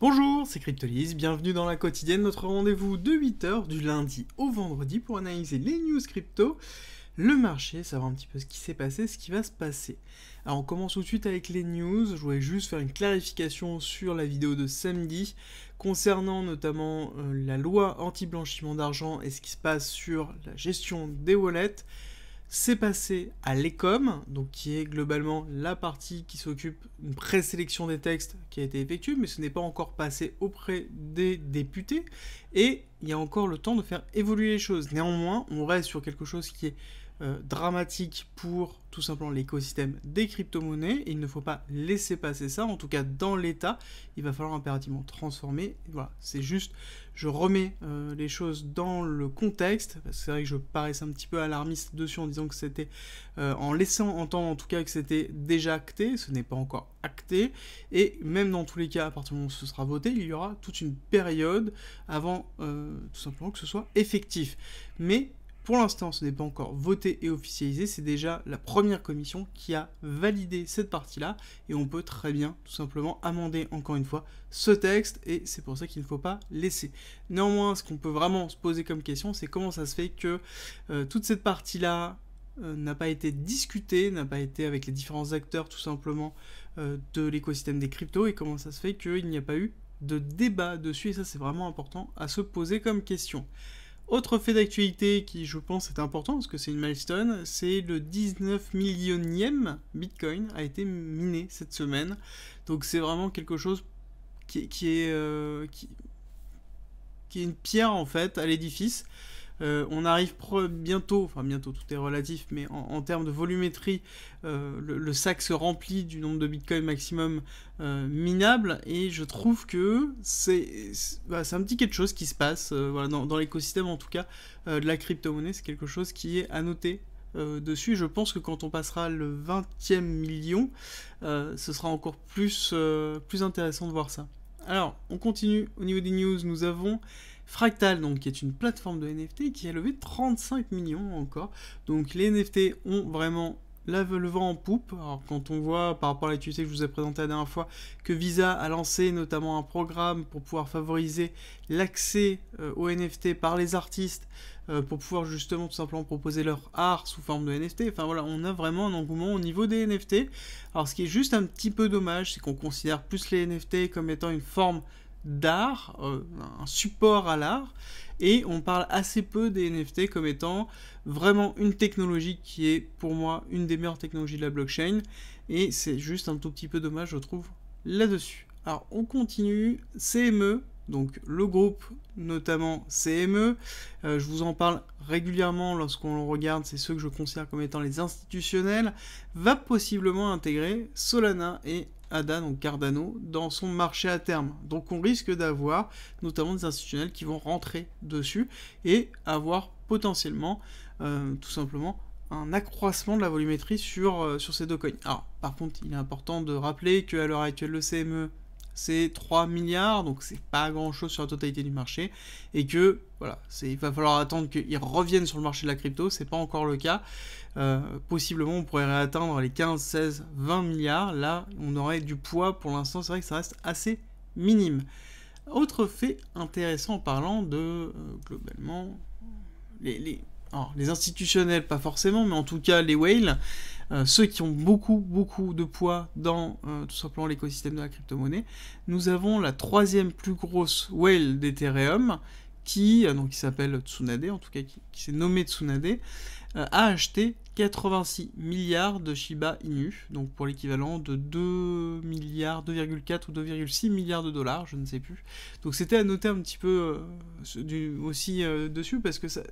Bonjour, c'est Cryptolis, bienvenue dans la quotidienne, notre rendez-vous de 8h du lundi au vendredi pour analyser les news crypto, le marché, savoir un petit peu ce qui s'est passé, ce qui va se passer. Alors on commence tout de suite avec les news, je voulais juste faire une clarification sur la vidéo de samedi concernant notamment euh, la loi anti-blanchiment d'argent et ce qui se passe sur la gestion des wallets. C'est passé à l'ECOM, donc qui est globalement la partie qui s'occupe d'une présélection des textes qui a été effectuée, mais ce n'est pas encore passé auprès des députés. Et il y a encore le temps de faire évoluer les choses. Néanmoins, on reste sur quelque chose qui est euh, dramatique pour tout simplement l'écosystème des crypto-monnaies. Il ne faut pas laisser passer ça. En tout cas, dans l'état, il va falloir impérativement transformer. Voilà, c'est juste, je remets euh, les choses dans le contexte. C'est vrai que je paraissais un petit peu alarmiste dessus en disant que c'était, euh, en laissant entendre en tout cas que c'était déjà acté. Ce n'est pas encore et même dans tous les cas, à partir du moment où ce sera voté, il y aura toute une période avant euh, tout simplement que ce soit effectif. Mais pour l'instant, ce n'est pas encore voté et officialisé, c'est déjà la première commission qui a validé cette partie-là, et on peut très bien tout simplement amender encore une fois ce texte, et c'est pour ça qu'il ne faut pas laisser. Néanmoins, ce qu'on peut vraiment se poser comme question, c'est comment ça se fait que euh, toute cette partie-là euh, n'a pas été discuté, n'a pas été avec les différents acteurs tout simplement euh, de l'écosystème des cryptos et comment ça se fait qu'il n'y a pas eu de débat dessus et ça c'est vraiment important à se poser comme question. Autre fait d'actualité qui je pense est important parce que c'est une milestone, c'est le 19 millionième Bitcoin a été miné cette semaine. Donc c'est vraiment quelque chose qui, est, qui, est euh, une pierre en fait à l'édifice. Euh, on arrive bientôt, enfin bientôt tout est relatif, mais en, termes de volumétrie, euh, le, sac se remplit du nombre de bitcoins maximum euh, minable, et je trouve que bah, c'est un petit quelque chose qui se passe, dans, l'écosystème en tout cas, de la crypto-monnaie, c'est quelque chose qui est à noter. dessus, je pense que quand on passera le 20e million, ce sera encore plus, plus intéressant de voir ça. Alors, on continue au niveau des news. Nous avons Fractal, donc, qui est une plateforme de NFT qui a levé 35 millions encore. Donc les NFT ont vraiment lave le vent en poupe. Alors, quand on voit par rapport à l'étude que je vous ai présentée la dernière fois, que Visa a lancé notamment un programme pour pouvoir favoriser l'accès euh, aux NFT par les artistes, euh, pour pouvoir justement tout simplement proposer leur art sous forme de NFT. Enfin voilà, on a vraiment un engouement au niveau des NFT. Alors ce qui est juste un petit peu dommage, c'est qu'on considère plus les NFT comme étant une forme d'art, euh, un support à l'art, et on parle assez peu des NFT comme étant vraiment une technologie qui est pour moi une des meilleures technologies de la blockchain, et c'est juste un tout petit peu dommage, je trouve, là-dessus. Alors on continue, CME, donc le groupe notamment CME, euh, je vous en parle régulièrement lorsqu'on regarde, c'est ceux que je considère comme étant les institutionnels, va possiblement intégrer Solana et ADA, donc Cardano, dans son marché à terme. Donc on risque d'avoir notamment des institutionnels qui vont rentrer dessus et avoir potentiellement euh, tout simplement un accroissement de la volumétrie sur, euh, sur ces deux coins. Alors par contre il est important de rappeler qu'à l'heure actuelle le CME c'est 3 milliards, donc c'est pas grand chose sur la totalité du marché, et que voilà, il va falloir attendre qu'ils reviennent sur le marché de la crypto, c'est pas encore le cas. Euh, possiblement, on pourrait atteindre les 15, 16, 20 milliards. Là, on aurait du poids. Pour l'instant, c'est vrai que ça reste assez minime. Autre fait intéressant en parlant de euh, globalement les, les, alors, les institutionnels, pas forcément, mais en tout cas les whales. Euh, ceux qui ont beaucoup, beaucoup de poids dans euh, tout simplement l'écosystème de la crypto-monnaie. Nous avons la troisième plus grosse whale d'Ethereum, qui, euh, donc, qui s'appelle Tsunade, en tout cas qui, s'est nommé Tsunade, a acheté 86 milliards de Shiba Inu, donc pour l'équivalent de 2 milliards, 2,4 ou 2,6 milliards de dollars, je ne sais plus. Donc c'était à noter un petit peu du, aussi dessus parce que ça,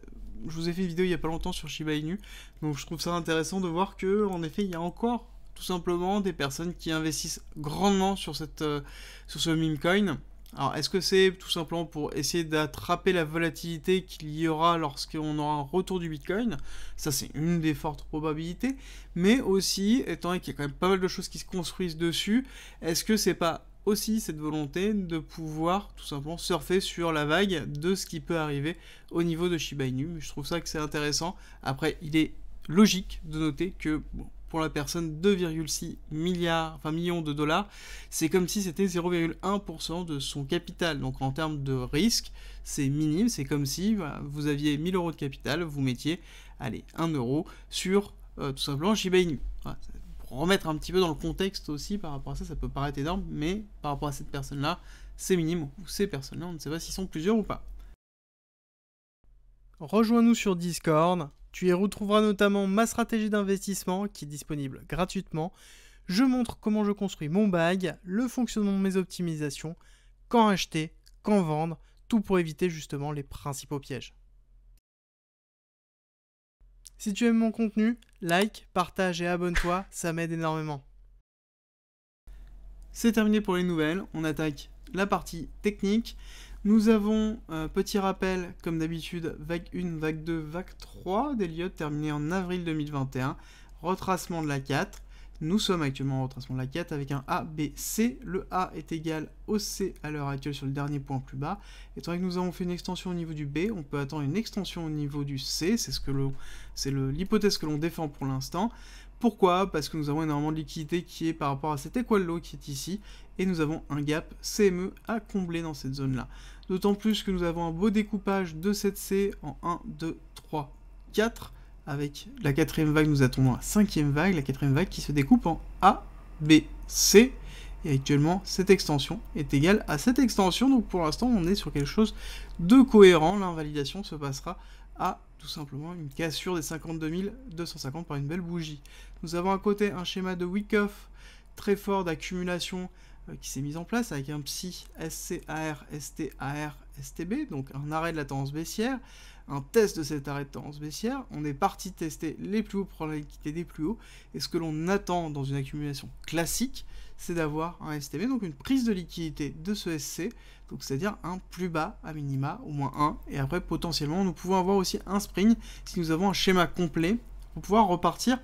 je vous ai fait une vidéo il n'y a pas longtemps sur Shiba Inu, donc je trouve ça intéressant de voir que en effet il y a encore tout simplement des personnes qui investissent grandement sur, cette, euh, sur ce meme coin. Alors est-ce que c'est tout simplement pour essayer d'attraper la volatilité qu'il y aura lorsqu'on aura un retour du Bitcoin Ça c'est une des fortes probabilités. Mais aussi, étant donné qu'il y a quand même pas mal de choses qui se construisent dessus, est-ce que c'est pas aussi cette volonté de pouvoir tout simplement surfer sur la vague de ce qui peut arriver au niveau de Shiba Inu. Je trouve ça que c'est intéressant. Après, il est logique de noter que pour la personne 2,6 milliards, enfin millions de dollars, c'est comme si c'était 0,1% de son capital. Donc en termes de risque, c'est minime. C'est comme si bah, vous aviez 1000 euros de capital, vous mettiez, allez, 1 euro sur euh, tout simplement Shiba Inu remettre un petit peu dans le contexte aussi par rapport à ça, ça peut paraître énorme, mais par rapport à cette personne-là, c'est minime, ou ces personnes-là, on ne sait pas s'ils sont plusieurs ou pas. Rejoins-nous sur Discord, tu y retrouveras notamment ma stratégie d'investissement qui est disponible gratuitement. Je montre comment je construis mon bag, le fonctionnement de mes optimisations, quand acheter, quand vendre, tout pour éviter justement les principaux pièges. Si tu aimes mon contenu, like, partage et abonne-toi, ça m'aide énormément. C'est terminé pour les nouvelles, on attaque la partie technique. Nous avons, euh, petit rappel, comme d'habitude, vague 1, vague 2, vague 3 d'Eliott terminée en avril 2021, retracement de la 4. Nous sommes actuellement en retracement de la quête avec un A, B, C. Le A est égal au C à l'heure actuelle sur le dernier point plus bas. Étant donné que nous avons fait une extension au niveau du B, on peut attendre une extension au niveau du C. C'est ce que c'est l'hypothèse que l'on défend pour l'instant. Pourquoi Parce que nous avons énormément de liquidité qui est par rapport à cet équal qui est ici, et nous avons un gap CME à combler dans cette zone-là. D'autant plus que nous avons un beau découpage de cette C en 1, 2, 3, 4 avec la quatrième vague, nous attendons la cinquième vague, la quatrième vague qui se découpe en A, B, C. Et actuellement, cette extension est égale à cette extension. Donc pour l'instant, on est sur quelque chose de cohérent. L'invalidation se passera à tout simplement une cassure des 52 250 par une belle bougie. Nous avons à côté un schéma de week-off très fort d'accumulation euh, qui s'est mise en place avec un PSI SCAR, STAR, STB, donc un arrêt de la tendance baissière, un test de cet arrêt de tendance baissière. On est parti tester les plus hauts la liquidité des plus hauts. Et ce que l'on attend dans une accumulation classique, c'est d'avoir un STB, donc une prise de liquidité de ce SC, donc c'est-à-dire un plus bas à minima, au moins un. Et après, potentiellement, nous pouvons avoir aussi un spring si nous avons un schéma complet pour pouvoir repartir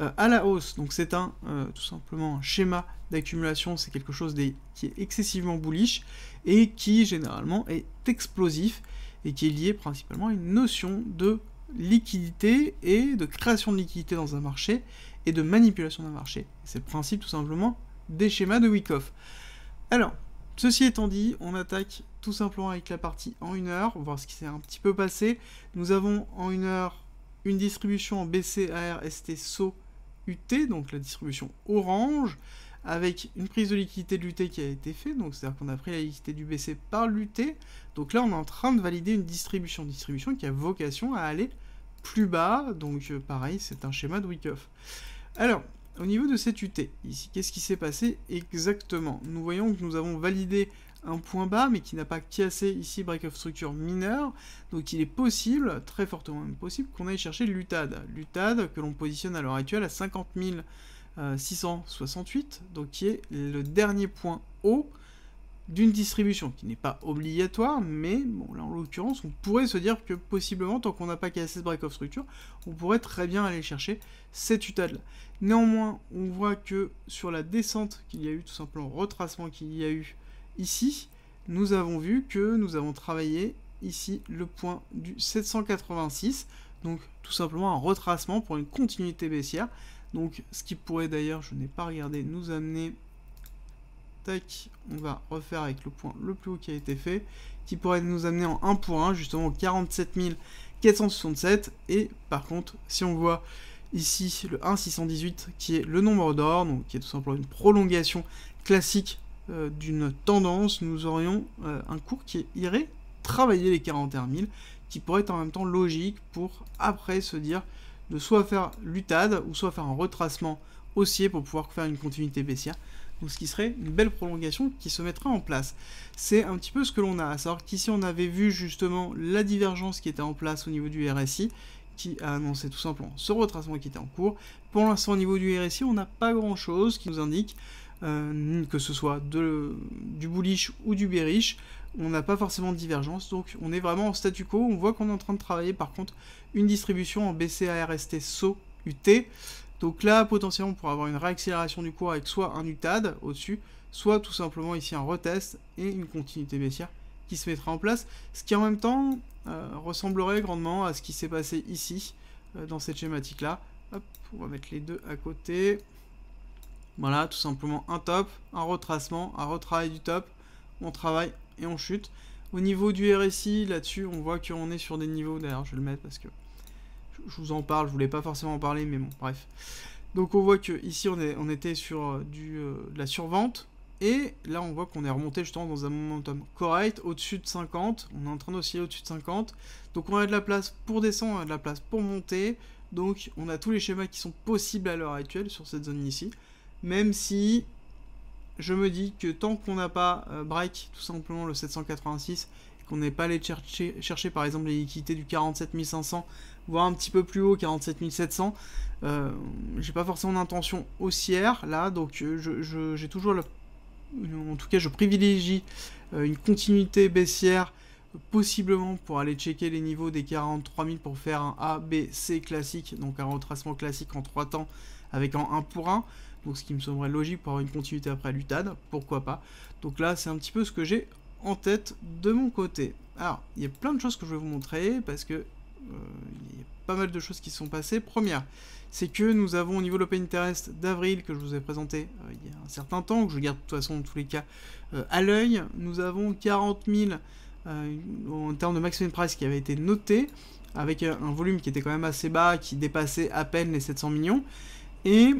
euh, à la hausse. Donc c'est un euh, tout simplement un schéma d'accumulation, c'est quelque chose qui est excessivement bullish et qui généralement est explosif et qui est lié principalement à une notion de liquidité et de création de liquidité dans un marché et de manipulation d'un marché. C'est le principe tout simplement des schémas de Wickoff. Alors, ceci étant dit, on attaque tout simplement avec la partie en une heure, voir ce qui s'est un petit peu passé. Nous avons en une heure une distribution en AR, ST, SO UT, donc la distribution orange, avec une prise de liquidité de l'UT qui a été faite, donc c'est-à-dire qu'on a pris la liquidité du BC par l'UT, donc là on est en train de valider une distribution, distribution qui a vocation à aller plus bas, donc euh, pareil c'est un schéma de week Alors, au niveau de cette UT, ici, qu'est-ce qui s'est passé exactement Nous voyons que nous avons validé un point bas, mais qui n'a pas cassé ici break of structure mineur, donc il est possible, très fortement possible, qu'on aille chercher l'UTAD. L'UTAD que l'on positionne à l'heure actuelle à 50 668, euh, donc qui est le dernier point haut d'une distribution qui n'est pas obligatoire, mais bon, là en l'occurrence, on pourrait se dire que possiblement, tant qu'on n'a pas ce Break of Structure, on pourrait très bien aller chercher cette UTAD là. Néanmoins, on voit que sur la descente qu'il y a eu, tout simplement, retracement qu'il y a eu ici, nous avons vu que nous avons travaillé ici le point du 786, donc tout simplement un retracement pour une continuité baissière. Donc ce qui pourrait d'ailleurs, je n'ai pas regardé, nous amener Tac, on va refaire avec le point le plus haut qui a été fait, qui pourrait nous amener en 1 pour 1, justement 47 467. Et par contre, si on voit ici le 1618 qui est le nombre d'or, donc qui est tout simplement une prolongation classique euh, d'une tendance, nous aurions euh, un cours qui irait travailler les 41 000, qui pourrait être en même temps logique pour après se dire de soit faire l'UTAD ou soit faire un retracement haussier pour pouvoir faire une continuité baissière. Donc ce qui serait une belle prolongation qui se mettra en place. C'est un petit peu ce que l'on a, à savoir qu'ici on avait vu justement la divergence qui était en place au niveau du RSI, qui a annoncé tout simplement ce retracement qui était en cours. Pour l'instant au niveau du RSI, on n'a pas grand chose qui nous indique euh, que ce soit du bullish ou du bearish, on n'a pas forcément de divergence, donc on est vraiment en statu quo, on voit qu'on est en train de travailler par contre une distribution en BCARST SO UT, donc là, potentiellement, on pourra avoir une réaccélération du cours avec soit un UTAD au-dessus, soit tout simplement ici un retest et une continuité baissière qui se mettra en place, ce qui en même temps euh, ressemblerait grandement à ce qui s'est passé ici, euh, dans cette schématique-là. Hop, on va mettre les deux à côté. Voilà, tout simplement un top, un retracement, un retravail du top, on travaille et on chute. Au niveau du RSI, là-dessus, on voit qu'on est sur des niveaux, d'ailleurs je vais le mettre parce que je vous en parle, je voulais pas forcément en parler, mais bon, bref. Donc on voit que ici on, était sur euh, du, euh, de la survente. Et là on voit qu'on est remonté justement dans un momentum correct, au-dessus de 50. On est en train d'osciller au-dessus de 50. Donc on a de la place pour descendre, on a de la place pour monter. Donc on a tous les schémas qui sont possibles à l'heure actuelle sur cette zone ici. Même si je me dis que tant qu'on n'a pas euh, break tout simplement le 786, qu'on n'est pas allé chercher, chercher par exemple les liquidités du 500, voire un petit peu plus haut, 47 700. Euh, j'ai pas forcément d'intention haussière là, donc euh, j'ai toujours, le... en tout cas, je privilégie euh, une continuité baissière possiblement pour aller checker les niveaux des 43 000 pour faire un A, B, C classique, donc un retracement classique en 3 temps avec un 1 pour 1, donc ce qui me semblerait logique pour avoir une continuité après l'UTAD, pourquoi pas. Donc là c'est un petit peu ce que j'ai en tête de mon côté. Alors il y a plein de choses que je vais vous montrer parce que pas mal de choses qui se sont passées. Première, c'est que nous avons au niveau de l'Open Interest d'avril, que je vous ai présenté euh, il y a un certain temps, que je garde de toute façon, tous les cas, euh, à l'œil, nous avons 40 000 euh, en termes de maximum price qui avait été noté, avec un volume qui était quand même assez bas, qui dépassait à peine les 700 millions. Et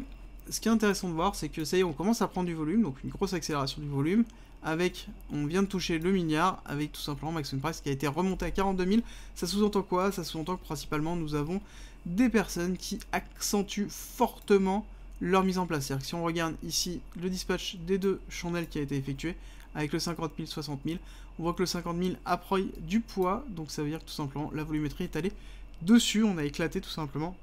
ce qui est intéressant de voir, c'est que ça y est, on commence à prendre du volume, donc une grosse accélération du volume avec, on vient de toucher le milliard avec tout simplement Maximum Price qui a été remonté à 42 000. Ça sous-entend quoi Ça sous-entend que principalement nous avons des personnes qui accentuent fortement leur mise en place. C'est-à-dire que si on regarde ici le dispatch des deux chandelles qui a été effectué, avec le 50 000, 60 000, on voit que le 50 000 approche du poids, donc ça veut dire que tout simplement la volumétrie est allée dessus, on a éclaté tout simplement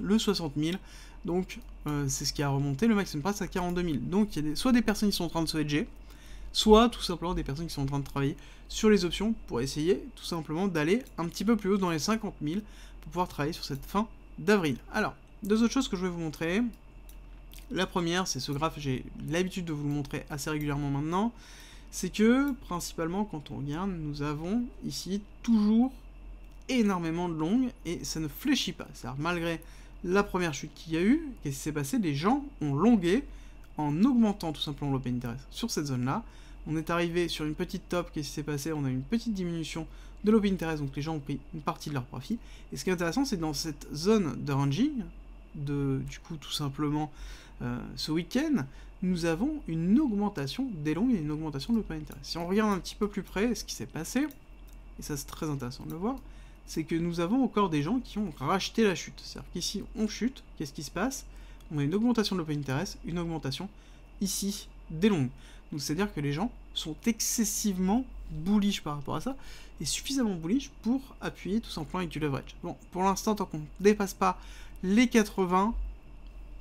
le 60 000, donc euh, c'est ce qui a remonté le maximum price à 42 000. Donc il y a soit des personnes qui sont en train de se hedger, soit tout simplement des personnes qui sont en train de travailler sur les options pour essayer tout simplement d'aller un petit peu plus haut dans les 50 000 pour pouvoir travailler sur cette fin d'avril. Alors, deux autres choses que je vais vous montrer. La première, c'est ce graphe, j'ai l'habitude de vous le montrer assez régulièrement maintenant, c'est que principalement quand on regarde, nous avons ici toujours énormément de longues et ça ne fléchit pas. C'est-à-dire malgré la première chute qu'il y a eu, qu'est-ce qui s'est passé Les gens ont longué en augmentant tout simplement l'open interest sur cette zone-là, on est arrivé sur une petite top, qu'est-ce qui s'est passé On a une petite diminution de l'open interest, donc les gens ont pris une partie de leur profit. Et ce qui est intéressant, c'est dans cette zone de ranging, de, du coup tout simplement euh, ce week-end, nous avons une augmentation des longs et une augmentation de l'open interest. Si on regarde un petit peu plus près ce qui s'est passé, et ça c'est très intéressant de le voir, c'est que nous avons encore des gens qui ont racheté la chute. C'est-à-dire qu'ici on chute, qu'est-ce qui se passe On a une augmentation de l'open interest, une augmentation ici des longues. Donc c'est-à-dire que les gens sont excessivement bullish par rapport à ça, et suffisamment bullish pour appuyer tout simplement avec du leverage. Bon, pour l'instant, tant qu'on ne dépasse pas les 80,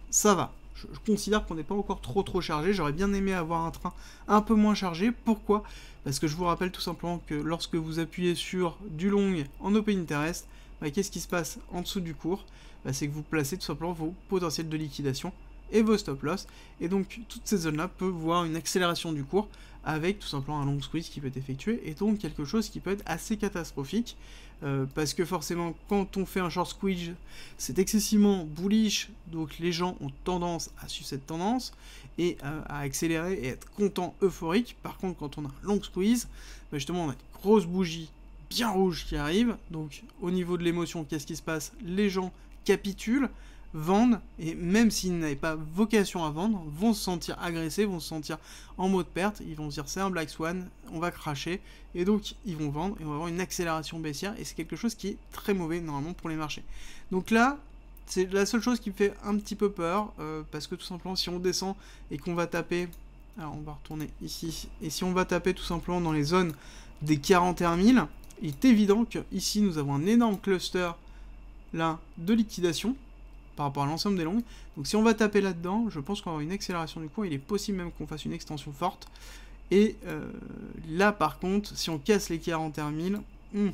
ça va. Je, considère qu'on n'est pas encore trop trop chargé, j'aurais bien aimé avoir un train un peu moins chargé. Pourquoi Parce que je vous rappelle tout simplement que lorsque vous appuyez sur du long en open interest, bah, qu'est-ce qui se passe en dessous du cours bah, C'est que vous placez tout simplement vos potentiels de liquidation et vos stop loss. Et donc toutes ces zones-là peuvent voir une accélération du cours avec tout simplement un long squeeze qui peut être effectué et donc quelque chose qui peut être assez catastrophique euh, parce que forcément quand on fait un short squeeze c'est excessivement bullish donc les gens ont tendance à suivre cette tendance et euh, à accélérer et être content euphorique par contre quand on a un long squeeze bah, justement on a des grosses bougies bien rouges qui arrivent donc au niveau de l'émotion qu'est-ce qui se passe les gens capitulent vendent, et même s'ils n'avaient pas vocation à vendre, vont se sentir agressés, vont se sentir en mode perte, ils vont se dire c'est un Black Swan, on va cracher, et donc ils vont vendre, et on va avoir une accélération baissière, et c'est quelque chose qui est très mauvais normalement pour les marchés. Donc là, c'est la seule chose qui me fait un petit peu peur, euh, parce que tout simplement si on descend et qu'on va taper, alors on va retourner ici, et si on va taper tout simplement dans les zones des 41 000, il est évident que ici nous avons un énorme cluster là de liquidation par rapport à l'ensemble des longues. Donc si on va taper là-dedans, je pense qu'on avoir une accélération du coin. Il est possible même qu'on fasse une extension forte. Et euh, là, par contre, si on casse les 41 000,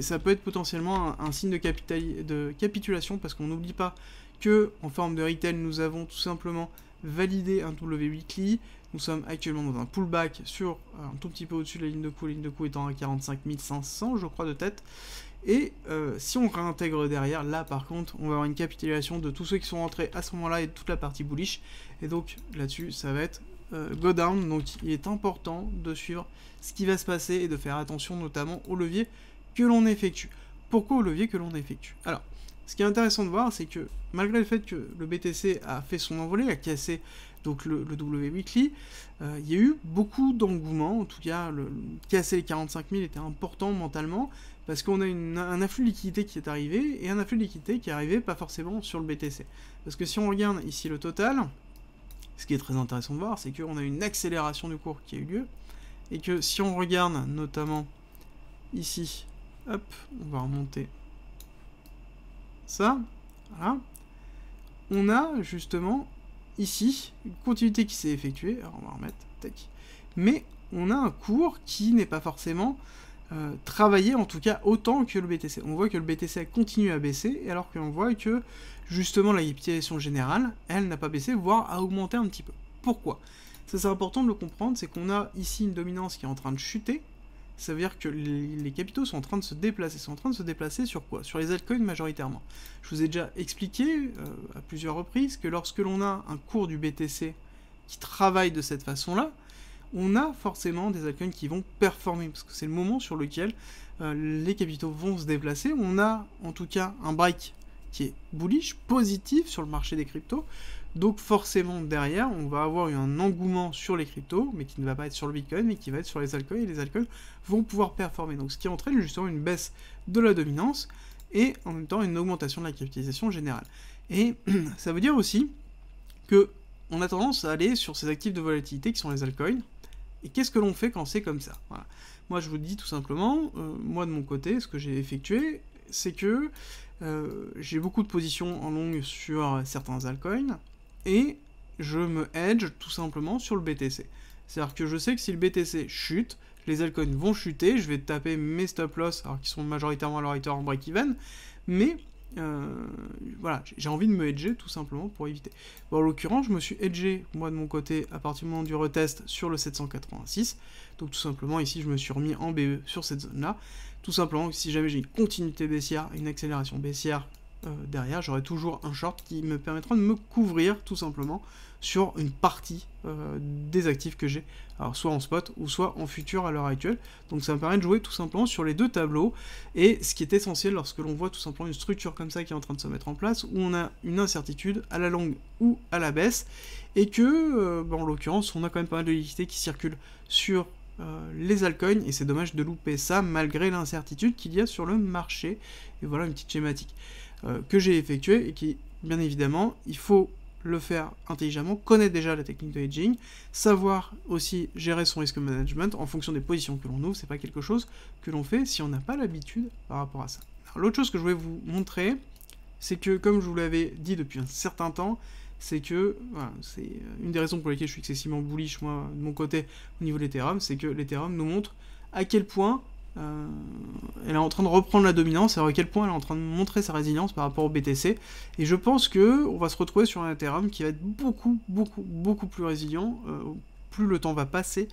ça peut être potentiellement un, signe de, capitulation parce qu'on n'oublie pas que en forme de retail, nous avons tout simplement validé un W weekly. Nous sommes actuellement dans un pullback sur euh, un tout petit peu au-dessus de la ligne de coût, la ligne de coup étant à 45 500, je crois, de tête. Et euh, si on réintègre derrière, là par contre, on va avoir une capitulation de tous ceux qui sont rentrés à ce moment-là et de toute la partie bullish. Et donc là-dessus, ça va être euh, go down. Donc il est important de suivre ce qui va se passer et de faire attention notamment au levier que l'on effectue. Pourquoi au levier que l'on effectue Alors, ce qui est intéressant de voir, c'est que malgré le fait que le BTC a fait son envolée, a cassé donc le, W Weekly, euh, il y a eu beaucoup d'engouement, en tout cas, le, casser les 45 000 était important mentalement, parce qu'on a un afflux de liquidité qui est arrivé, et un afflux de liquidité qui est arrivé pas forcément sur le BTC. Parce que si on regarde ici le total, ce qui est très intéressant de voir, c'est qu'on a une accélération du cours qui a eu lieu, et que si on regarde notamment ici, hop, on va remonter ça, voilà, on a justement ici une continuité qui s'est effectuée. Alors on va remettre, tac. Mais on a un cours qui n'est pas forcément euh, travaillé, en tout cas autant que le BTC. On voit que le BTC continue à baisser, alors qu'on voit que justement la liquidation générale, elle n'a pas baissé, voire a augmenté un petit peu. Pourquoi Ça c'est important de le comprendre, c'est qu'on a ici une dominance qui est en train de chuter, ça veut dire que les capitaux sont en train de se déplacer. sont en train de se déplacer sur quoi Sur les altcoins majoritairement. Je vous ai déjà expliqué euh, à plusieurs reprises que lorsque l'on a un cours du BTC qui travaille de cette façon-là, on a forcément des altcoins qui vont performer, parce que c'est le moment sur lequel euh, les capitaux vont se déplacer. On a en tout cas un break qui est bullish, positif sur le marché des cryptos, donc forcément, derrière, on va avoir un engouement sur les cryptos, mais qui ne va pas être sur le Bitcoin, mais qui va être sur les altcoins, et les altcoins vont pouvoir performer. Donc ce qui entraîne justement une baisse de la dominance, et en même temps une augmentation de la capitalisation générale. Et ça veut dire aussi que on a tendance à aller sur ces actifs de volatilité qui sont les altcoins. Et qu'est-ce que l'on fait quand c'est comme ça Moi, je vous dis tout simplement, euh, moi de mon côté, ce que j'ai effectué, c'est que euh, j'ai beaucoup de positions en longue sur certains altcoins, et je me hedge tout simplement sur le BTC. C'est-à-dire que je sais que si le BTC chute, les altcoins vont chuter, je vais taper mes stop loss, alors qu'ils sont majoritairement à leur en break-even, mais euh, voilà, j'ai envie de me hedger tout simplement pour éviter. en l'occurrence, je me suis hedgé, moi de mon côté, à partir du moment du retest sur le 786. Donc tout simplement, ici, je me suis remis en BE sur cette zone-là. Tout simplement, si jamais j'ai une continuité baissière, une accélération baissière euh, derrière, j'aurai toujours un short qui me permettra de me couvrir tout simplement sur une partie euh, des actifs que j'ai. Alors soit en spot ou soit en futur à l'heure actuelle. Donc ça me permet de jouer tout simplement sur les deux tableaux. Et ce qui est essentiel lorsque l'on voit tout simplement une structure comme ça qui est en train de se mettre en place, où on a une incertitude à la longue ou à la baisse, et que, euh, bah, en l'occurrence, on a quand même pas mal de liquidités qui circulent sur les altcoins et c'est dommage de louper ça malgré l'incertitude qu'il y a sur le marché. Et voilà une petite schématique. Euh, que j'ai effectué et qui, bien évidemment, il faut le faire intelligemment, connaître déjà la technique de hedging, savoir aussi gérer son risk management en fonction des positions que l'on ouvre, c'est pas quelque chose que l'on fait si on n'a pas l'habitude par rapport à ça. L'autre chose que je voulais vous montrer, c'est que comme je vous l'avais dit depuis un certain temps, c'est que c'est euh, une des raisons pour lesquelles je suis excessivement bullish moi de mon côté au niveau de l'Ethereum, c'est que l'Ethereum nous montre à quel point euh, elle est en train de reprendre la dominance, à quel point elle est en train de montrer sa résilience par rapport au BTC. Et je pense que on va se retrouver sur un Ethereum qui va être beaucoup, beaucoup, beaucoup plus résilient, euh, plus le temps va passer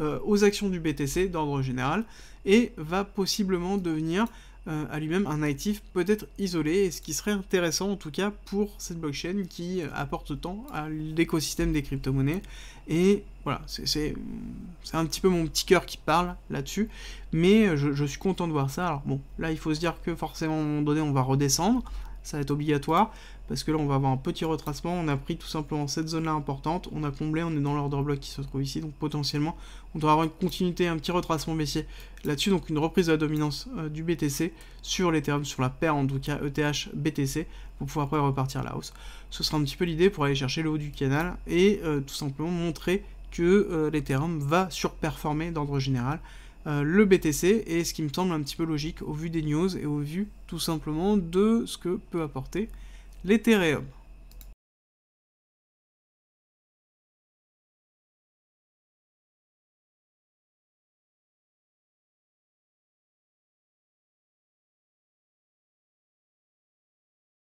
euh, aux actions du BTC d'ordre général, et va possiblement devenir euh, à lui-même un native peut-être isolé, ce qui serait intéressant en tout cas pour cette blockchain qui euh, apporte tant à l'écosystème des crypto-monnaies. Et voilà, c'est un petit peu mon petit cœur qui parle là-dessus, mais euh, je, je, suis content de voir ça. Alors bon, là il faut se dire que forcément à un moment donné on va redescendre, ça va être obligatoire, parce que là on va avoir un petit retracement, on a pris tout simplement cette zone là importante, on a comblé, on est dans l'ordre bloc qui se trouve ici, donc potentiellement on doit avoir une continuité, un petit retracement baissier là-dessus, donc une reprise de la dominance euh, du BTC sur l'Ethereum, sur la paire en tout cas ETH-BTC, pour pouvoir après repartir la hausse. Ce sera un petit peu l'idée pour aller chercher le haut du canal et euh, tout simplement montrer que euh, l'Ethereum va surperformer d'ordre général le BTC et ce qui me semble un petit peu logique au vu des news et au vu tout simplement de ce que peut apporter ליטריום.